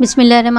बिसमीम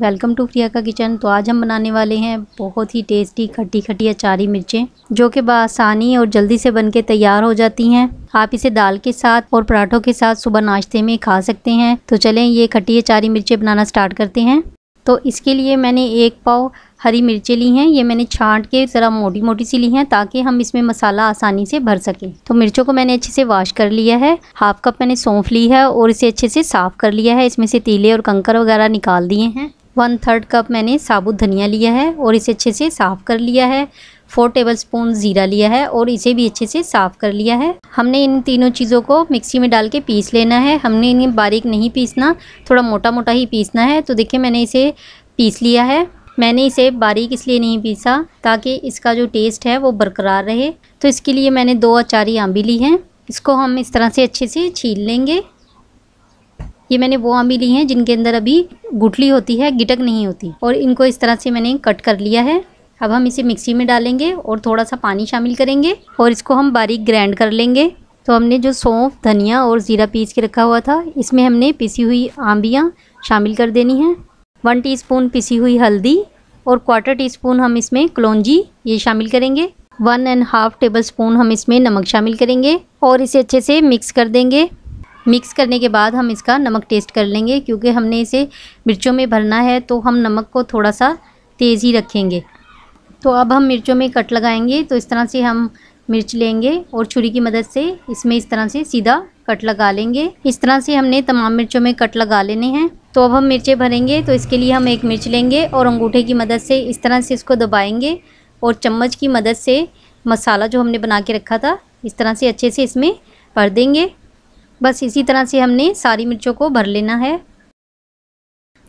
welcome to प्रिया का kitchen तो आज हम बनाने वाले हैं बहुत ही टेस्टी खट्टी खट्टी अचारी मिर्चें जो कि बसानी और जल्दी से बनके तैयार हो जाती हैं आप इसे दाल के साथ और पराठों के साथ सुबह नाश्ते में खा सकते हैं तो चलें ये खट्टी अचारी मिर्चें बनाना स्टार्ट करते हैं तो इसके लिए मैंने एक पाव हरी मिर्चें ली हैं ये मैंने छांट के ज़रा मोटी मोटी सी ली हैं ताकि हम इसमें मसाला आसानी से भर सकें तो मिर्चों को मैंने अच्छे से वॉश कर लिया है हाफ कप मैंने सौंफ ली है और इसे अच्छे से साफ़ कर लिया है इसमें से तीले और कंकर वगैरह निकाल दिए हैं वन थर्ड कप मैंने साबुत धनिया लिया है और इसे अच्छे से साफ़ कर लिया है फोर टेबल स्पून ज़ीरा लिया है और इसे भी अच्छे से साफ़ कर लिया है हमने इन तीनों चीज़ों को मिक्सी में डाल के पीस लेना है हमने इन्हें बारीक नहीं पीसना थोड़ा मोटा मोटा ही पीसना है तो देखिए मैंने इसे पीस लिया है मैंने इसे बारीक इसलिए नहीं पीसा ताकि इसका जो टेस्ट है वो बरकरार रहे तो इसके लिए मैंने दो अचारी आम भी ली हैं इसको हम इस तरह से अच्छे से छील लेंगे ये मैंने वो आम भी ली हैं जिनके अंदर अभी गुठली होती है गिटक नहीं होती और इनको इस तरह से मैंने कट कर लिया है अब हम इसे मिक्सी में डालेंगे और थोड़ा सा पानी शामिल करेंगे और इसको हम बारीक ग्राइंड कर लेंगे तो हमने जो सौंफ धनिया और ज़ीरा पीस के रखा हुआ था इसमें हमने पिसी हुई आम्बियाँ शामिल कर देनी हैं वन टीस्पून पिसी हुई हल्दी और क्वार्टर टी स्पून हम इसमें कलौजी ये शामिल करेंगे one and half tablespoon हम इसमें नमक शामिल करेंगे और इसे अच्छे से मिक्स कर देंगे मिक्स करने के बाद हम इसका नमक टेस्ट कर लेंगे क्योंकि हमने इसे मिर्चों में भरना है तो हम नमक को थोड़ा सा तेज़ ही रखेंगे तो अब हम मिर्चों में कट लगाएंगे तो इस तरह से हम मिर्च लेंगे और छुरी की मदद से इसमें इस तरह से सीधा कट लगा लेंगे इस तरह से हमने तमाम मिर्चों में कट लगा लेने हैं तो अब हम मिर्चें भरेंगे तो इसके लिए हम एक मिर्च लेंगे और अंगूठे की मदद से इस तरह से इसको दबाएंगे और चम्मच की मदद से मसाला जो हमने बना के रखा था इस तरह से अच्छे से इसमें भर देंगे बस इसी तरह से हमने सारी मिर्चों को भर लेना है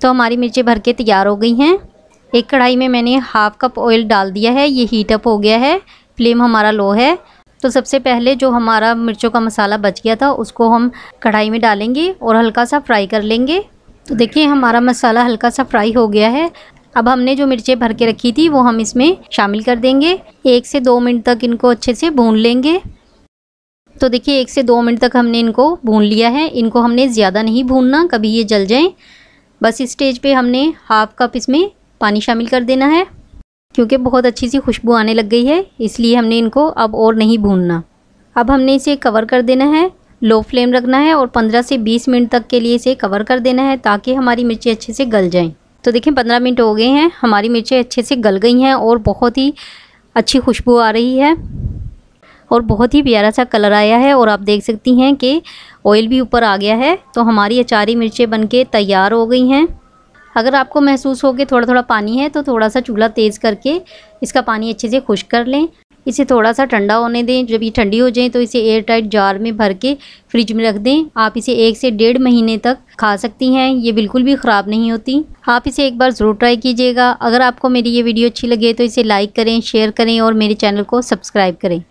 तो हमारी मिर्चें भर के तैयार हो गई हैं एक कढ़ाई में मैंने हाफ़ कप ऑयल डाल दिया है ये हीट अप हो गया है फ्लेम हमारा लो है तो सबसे पहले जो हमारा मिर्चों का मसाला बच गया था उसको हम कढ़ाई में डालेंगे और हल्का सा फ्राई कर लेंगे तो देखिए हमारा मसाला हल्का सा फ्राई हो गया है अब हमने जो मिर्चें भर के रखी थी वो हम इसमें शामिल कर देंगे एक से दो मिनट तक इनको अच्छे से भून लेंगे तो देखिए एक से दो मिनट तक हमने इनको भून लिया है इनको हमने ज़्यादा नहीं भूनना कभी ये जल जाएं बस इस स्टेज पे हमने हाफ़ कप इसमें पानी शामिल कर देना है क्योंकि बहुत अच्छी सी खुशबू आने लग गई है इसलिए हमने इनको अब और नहीं भूनना अब हमने इसे कवर कर देना है लो फ्लेम रखना है और 15 से 20 मिनट तक के लिए इसे कवर कर देना है ताकि हमारी मिर्ची अच्छे से गल जाएं तो देखें 15 मिनट हो गए हैं हमारी मिर्ची अच्छे से गल गई हैं और बहुत ही अच्छी खुशबू आ रही है और बहुत ही प्यारा सा कलर आया है और आप देख सकती हैं कि ऑयल भी ऊपर आ गया है तो हमारी अचारी मिर्चें बन के तैयार हो गई हैं अगर आपको महसूस हो कि थोड़ा थोड़ा पानी है तो थोड़ा सा चूल्हा तेज़ करके इसका पानी अच्छे से खुश कर लें इसे थोड़ा सा ठंडा होने दें जब ये ठंडी हो जाए तो इसे एयर टाइट जार में भर के फ्रिज में रख दें आप इसे एक से डेढ़ महीने तक खा सकती हैं ये बिल्कुल भी ख़राब नहीं होती आप इसे एक बार ज़रूर ट्राई कीजिएगा अगर आपको मेरी ये वीडियो अच्छी लगे तो इसे लाइक करें शेयर करें और मेरे चैनल को सब्सक्राइब करें